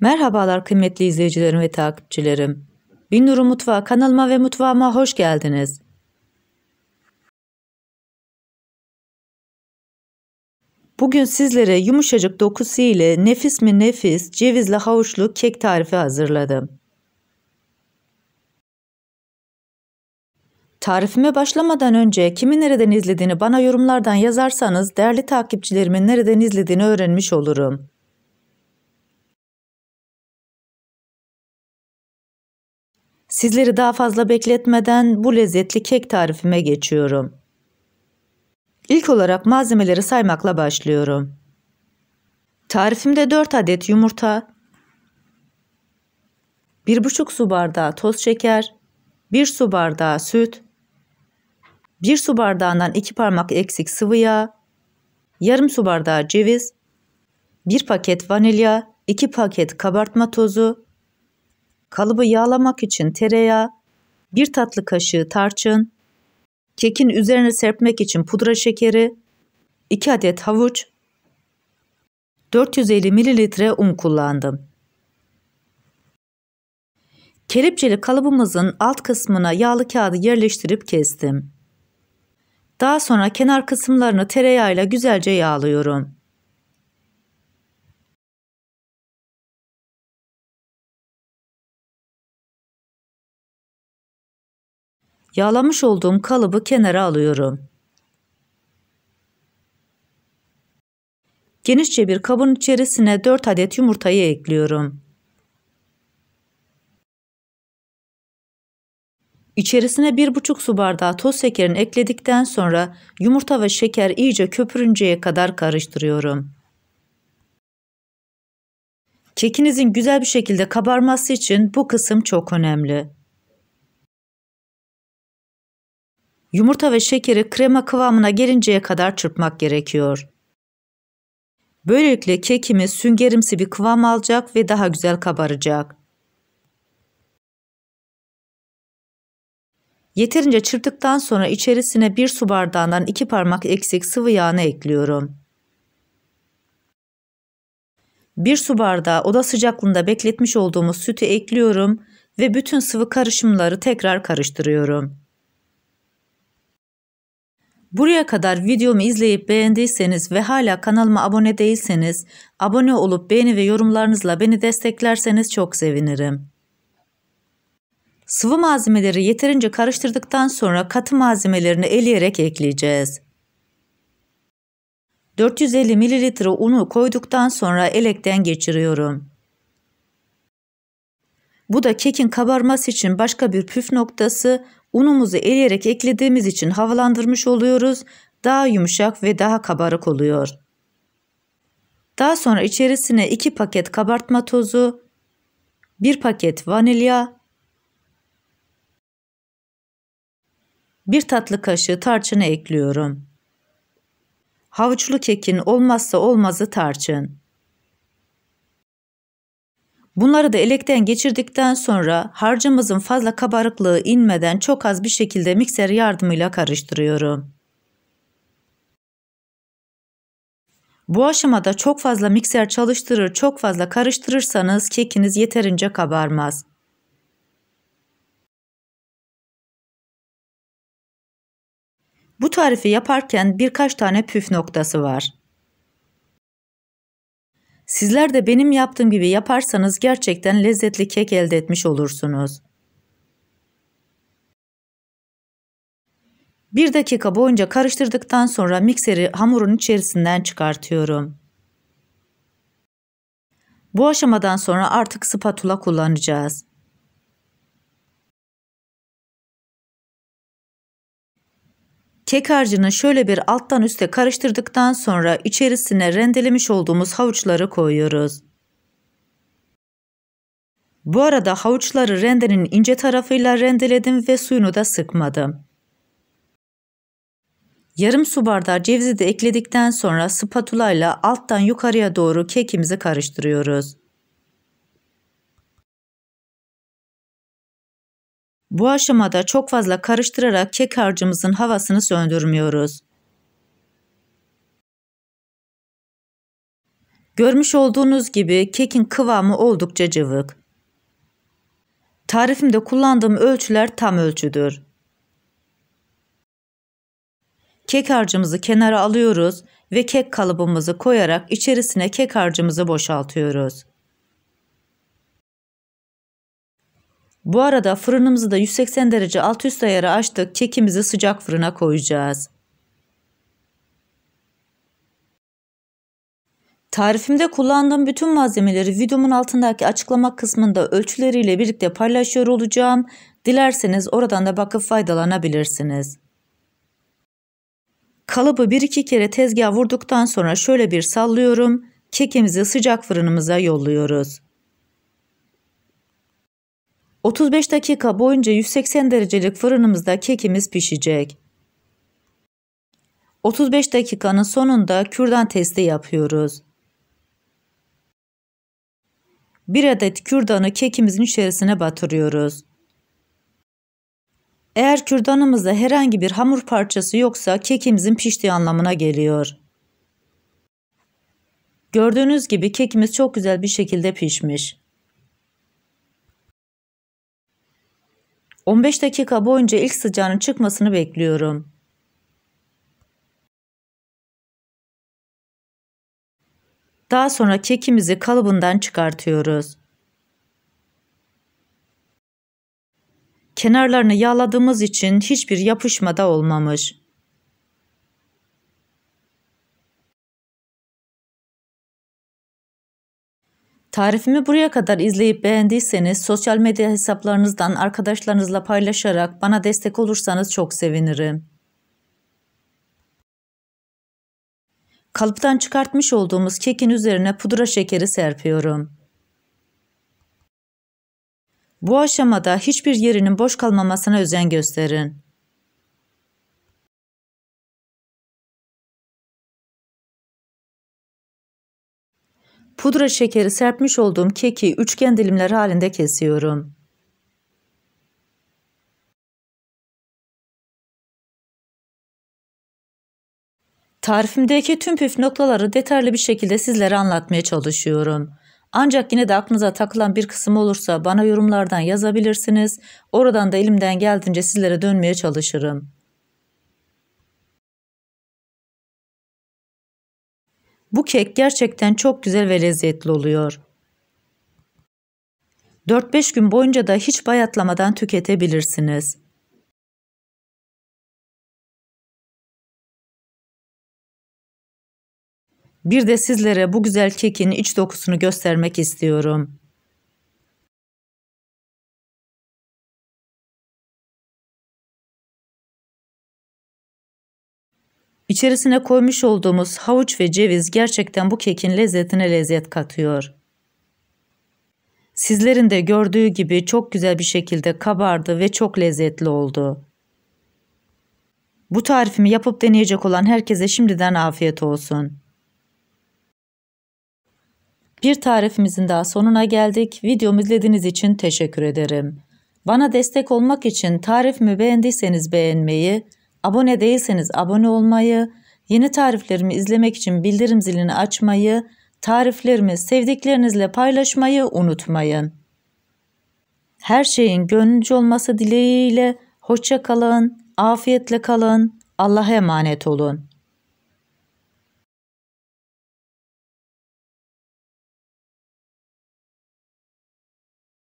Merhabalar kıymetli izleyicilerim ve takipçilerim. Binnuru Mutfağı kanalıma ve mutfağıma hoş geldiniz. Bugün sizlere yumuşacık dokusu ile nefis mi nefis cevizli havuçlu kek tarifi hazırladım. Tarifime başlamadan önce kimi nereden izlediğini bana yorumlardan yazarsanız değerli takipçilerimin nereden izlediğini öğrenmiş olurum. Sizleri daha fazla bekletmeden bu lezzetli kek tarifime geçiyorum. İlk olarak malzemeleri saymakla başlıyorum. Tarifimde 4 adet yumurta, 1,5 su bardağı toz şeker, 1 su bardağı süt, 1 su bardağından 2 parmak eksik sıvı yağ, yarım su bardağı ceviz, 1 paket vanilya, 2 paket kabartma tozu, Kalıbı yağlamak için tereyağı, bir tatlı kaşığı tarçın, kekin üzerine serpmek için pudra şekeri, 2 adet havuç, 450 mililitre un kullandım. Kelepçeli kalıbımızın alt kısmına yağlı kağıdı yerleştirip kestim. Daha sonra kenar kısımlarını tereyağıyla güzelce yağlıyorum. Yağlamış olduğum kalıbı kenara alıyorum. Genişçe bir kabın içerisine 4 adet yumurtayı ekliyorum. İçerisine 1,5 su bardağı toz şekerini ekledikten sonra yumurta ve şeker iyice köpürünceye kadar karıştırıyorum. Kekinizin güzel bir şekilde kabarması için bu kısım çok önemli. Yumurta ve şekeri krema kıvamına gelinceye kadar çırpmak gerekiyor. Böylelikle kekimiz süngerimsi bir kıvam alacak ve daha güzel kabaracak. Yeterince çırptıktan sonra içerisine bir su bardağından iki parmak eksik sıvı yağını ekliyorum. Bir su bardağı oda sıcaklığında bekletmiş olduğumuz sütü ekliyorum ve bütün sıvı karışımları tekrar karıştırıyorum. Buraya kadar videomu izleyip beğendiyseniz ve hala kanalıma abone değilseniz, abone olup beğeni ve yorumlarınızla beni desteklerseniz çok sevinirim. Sıvı malzemeleri yeterince karıştırdıktan sonra katı malzemelerini eleyerek ekleyeceğiz. 450 ml unu koyduktan sonra elekten geçiriyorum. Bu da kekin kabarması için başka bir püf noktası Unumuzu eriyerek eklediğimiz için havalandırmış oluyoruz. Daha yumuşak ve daha kabarık oluyor. Daha sonra içerisine 2 paket kabartma tozu, 1 paket vanilya, 1 tatlı kaşığı tarçını ekliyorum. Havuçlu kekin olmazsa olmazı tarçın. Bunları da elekten geçirdikten sonra harcımızın fazla kabarıklığı inmeden çok az bir şekilde mikser yardımıyla karıştırıyorum. Bu aşamada çok fazla mikser çalıştırır, çok fazla karıştırırsanız kekiniz yeterince kabarmaz. Bu tarifi yaparken birkaç tane püf noktası var. Sizler de benim yaptığım gibi yaparsanız gerçekten lezzetli kek elde etmiş olursunuz. Bir dakika boyunca karıştırdıktan sonra mikseri hamurun içerisinden çıkartıyorum. Bu aşamadan sonra artık spatula kullanacağız. Kek harcını şöyle bir alttan üste karıştırdıktan sonra içerisine rendelemiş olduğumuz havuçları koyuyoruz. Bu arada havuçları rendenin ince tarafıyla rendeledim ve suyunu da sıkmadım. Yarım su bardağı cevizi de ekledikten sonra spatula ile alttan yukarıya doğru kekimizi karıştırıyoruz. Bu aşamada çok fazla karıştırarak kek harcımızın havasını söndürmüyoruz. Görmüş olduğunuz gibi kekin kıvamı oldukça cıvık. Tarifimde kullandığım ölçüler tam ölçüdür. Kek harcımızı kenara alıyoruz ve kek kalıbımızı koyarak içerisine kek harcımızı boşaltıyoruz. Bu arada fırınımızı da 180 derece alt üst ayarı açtık. Kekimizi sıcak fırına koyacağız. Tarifimde kullandığım bütün malzemeleri videomun altındaki açıklama kısmında ölçüleriyle birlikte paylaşıyor olacağım. Dilerseniz oradan da bakıp faydalanabilirsiniz. Kalıbı 1-2 kere tezgaha vurduktan sonra şöyle bir sallıyorum. Kekimizi sıcak fırınımıza yolluyoruz. 35 dakika boyunca 180 derecelik fırınımızda kekimiz pişecek. 35 dakikanın sonunda kürdan testi yapıyoruz. 1 adet kürdanı kekimizin içerisine batırıyoruz. Eğer kürdanımızda herhangi bir hamur parçası yoksa kekimizin piştiği anlamına geliyor. Gördüğünüz gibi kekimiz çok güzel bir şekilde pişmiş. 15 dakika boyunca ilk sıcağının çıkmasını bekliyorum. Daha sonra kekimizi kalıbından çıkartıyoruz. Kenarlarını yağladığımız için hiçbir yapışma da olmamış. Tarifimi buraya kadar izleyip beğendiyseniz sosyal medya hesaplarınızdan arkadaşlarınızla paylaşarak bana destek olursanız çok sevinirim. Kalıptan çıkartmış olduğumuz kekin üzerine pudra şekeri serpiyorum. Bu aşamada hiçbir yerinin boş kalmamasına özen gösterin. pudra şekeri serpmiş olduğum keki üçgen dilimler halinde kesiyorum. Tarifimdeki tüm püf noktaları detaylı bir şekilde sizlere anlatmaya çalışıyorum. Ancak yine de aklınıza takılan bir kısım olursa bana yorumlardan yazabilirsiniz. Oradan da elimden geldiğince sizlere dönmeye çalışırım. Bu kek gerçekten çok güzel ve lezzetli oluyor. 4-5 gün boyunca da hiç bayatlamadan tüketebilirsiniz. Bir de sizlere bu güzel kekin iç dokusunu göstermek istiyorum. İçerisine koymuş olduğumuz havuç ve ceviz gerçekten bu kekin lezzetine lezzet katıyor. Sizlerin de gördüğü gibi çok güzel bir şekilde kabardı ve çok lezzetli oldu. Bu tarifimi yapıp deneyecek olan herkese şimdiden afiyet olsun. Bir tarifimizin daha sonuna geldik. Videomu izlediğiniz için teşekkür ederim. Bana destek olmak için tarifimi beğendiyseniz beğenmeyi, Abone değilseniz abone olmayı, yeni tariflerimi izlemek için bildirim zilini açmayı, tariflerimi sevdiklerinizle paylaşmayı unutmayın. Her şeyin gönlünce olması dileğiyle hoşça kalın, afiyetle kalın, Allah'a emanet olun.